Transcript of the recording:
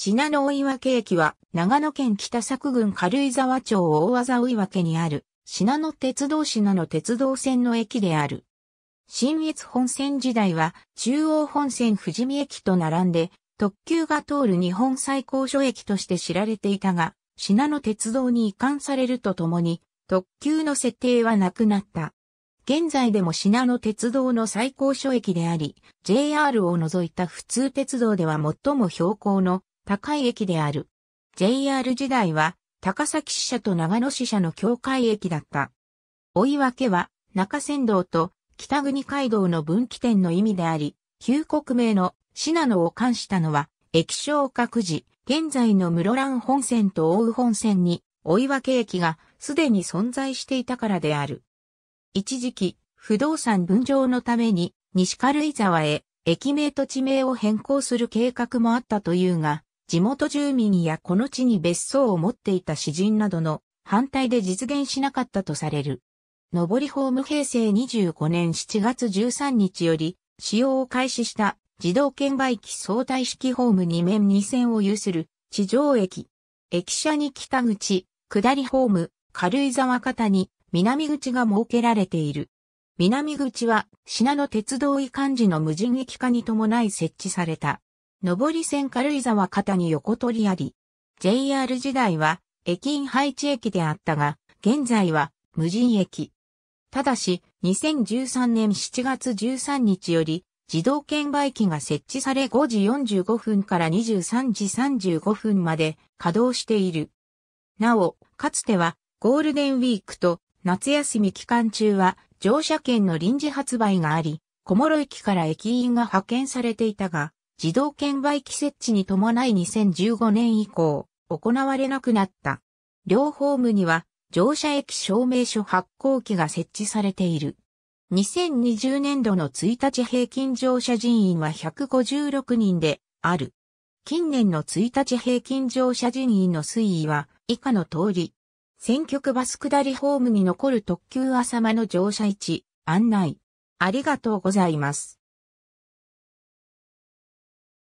信濃追分駅は、長野県北作郡軽井沢町大和追分にある、信濃鉄道信濃鉄道線の駅である。新越本線時代は、中央本線富士見駅と並んで、特急が通る日本最高所駅として知られていたが、信濃鉄道に移管されるとともに、特急の設定はなくなった。現在でも信濃鉄道の最高所駅であり、JR を除いた普通鉄道では最も標高の高井駅である。JR 時代は、高崎支社と長野支社の境界駅だった。追い分けは、中山道と北国街道の分岐点の意味であり、旧国名の信濃を冠したのは、液晶各時、現在の室蘭本線と大宇本線に、追い分け駅がすでに存在していたからである。一時期、不動産分譲のために、西軽井沢へ、駅名と地名を変更する計画もあったというが、地元住民やこの地に別荘を持っていた詩人などの反対で実現しなかったとされる。上りホーム平成25年7月13日より使用を開始した自動券売機相対式ホーム2面2線を有する地上駅。駅舎に北口、下りホーム、軽井沢方に南口が設けられている。南口は、品の鉄道移管時の無人駅化に伴い設置された。上り線軽井沢肩に横取りあり、JR 時代は駅員配置駅であったが、現在は無人駅。ただし、2013年7月13日より、自動券売機が設置され5時45分から23時35分まで稼働している。なお、かつてはゴールデンウィークと夏休み期間中は乗車券の臨時発売があり、小諸駅から駅員が派遣されていたが、自動券売機設置に伴い2015年以降、行われなくなった。両ホームには乗車駅証明書発行機が設置されている。2020年度の1日平均乗車人員は156人である。近年の1日平均乗車人員の推移は以下の通り。選挙区バス下りホームに残る特急朝間の乗車位置、案内。ありがとうございます。